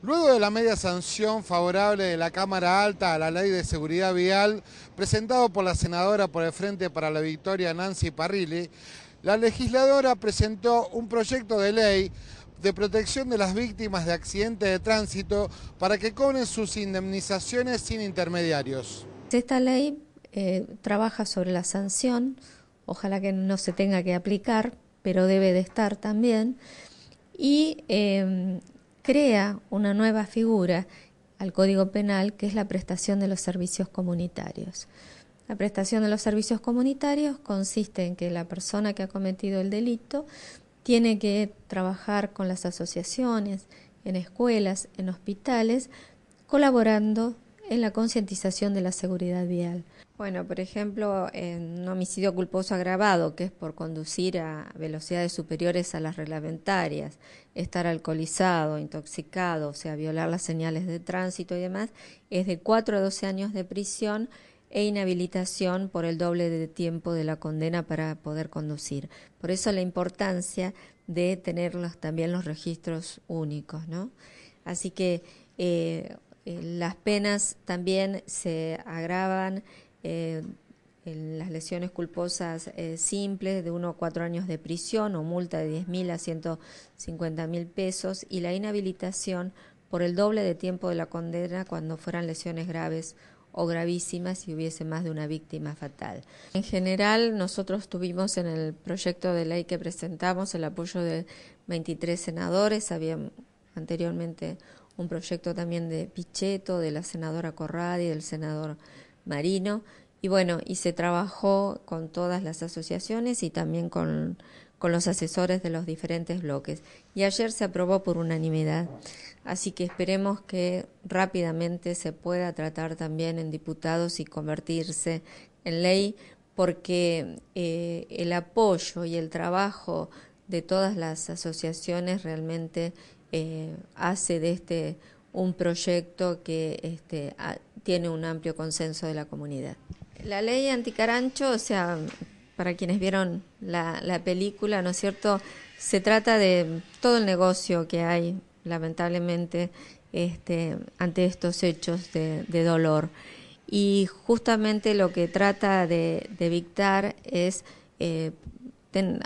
Luego de la media sanción favorable de la Cámara Alta a la Ley de Seguridad Vial, presentado por la senadora por el Frente para la Victoria Nancy Parrilli, la legisladora presentó un proyecto de ley de protección de las víctimas de accidentes de tránsito para que cobren sus indemnizaciones sin intermediarios. Esta ley eh, trabaja sobre la sanción, ojalá que no se tenga que aplicar, pero debe de estar también, y eh, crea una nueva figura al Código Penal que es la prestación de los servicios comunitarios. La prestación de los servicios comunitarios consiste en que la persona que ha cometido el delito tiene que trabajar con las asociaciones, en escuelas, en hospitales, colaborando en la concientización de la seguridad vial. Bueno, por ejemplo, un homicidio culposo agravado, que es por conducir a velocidades superiores a las reglamentarias, estar alcoholizado, intoxicado, o sea, violar las señales de tránsito y demás, es de 4 a 12 años de prisión e inhabilitación por el doble de tiempo de la condena para poder conducir. Por eso la importancia de tener también los registros únicos, ¿no? Así que eh, eh, las penas también se agravan eh, en las lesiones culposas eh, simples de uno a cuatro años de prisión o multa de 10.000 a 150.000 mil pesos y la inhabilitación por el doble de tiempo de la condena cuando fueran lesiones graves o gravísimas si hubiese más de una víctima fatal. En general, nosotros tuvimos en el proyecto de ley que presentamos el apoyo de 23 senadores, había anteriormente un proyecto también de Pichetto, de la senadora Corradi, del senador Marino, y bueno, y se trabajó con todas las asociaciones y también con, con los asesores de los diferentes bloques. Y ayer se aprobó por unanimidad. Así que esperemos que rápidamente se pueda tratar también en diputados y convertirse en ley, porque eh, el apoyo y el trabajo de todas las asociaciones realmente eh, hace de este un proyecto que este, tiene un amplio consenso de la comunidad. La ley anticarancho, o sea, para quienes vieron la, película, ¿no es cierto? Se trata de todo el negocio que hay, lamentablemente, este, ante estos hechos de, dolor. Y justamente lo que trata de, dictar es eh,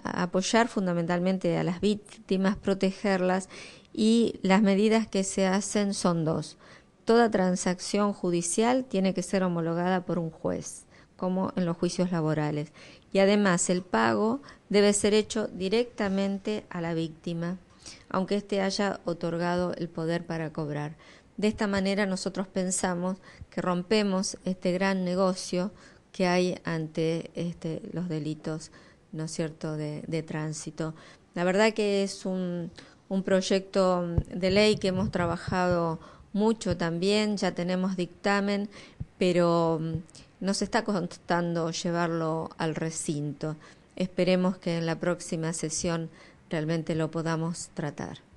apoyar fundamentalmente a las víctimas, protegerlas y las medidas que se hacen son dos. Toda transacción judicial tiene que ser homologada por un juez, como en los juicios laborales. Y además el pago debe ser hecho directamente a la víctima, aunque éste haya otorgado el poder para cobrar. De esta manera nosotros pensamos que rompemos este gran negocio que hay ante este, los delitos, ¿no es cierto?, de, de tránsito. La verdad que es un, un proyecto de ley que hemos trabajado mucho también, ya tenemos dictamen, pero mm, nos está costando llevarlo al recinto. Esperemos que en la próxima sesión realmente lo podamos tratar.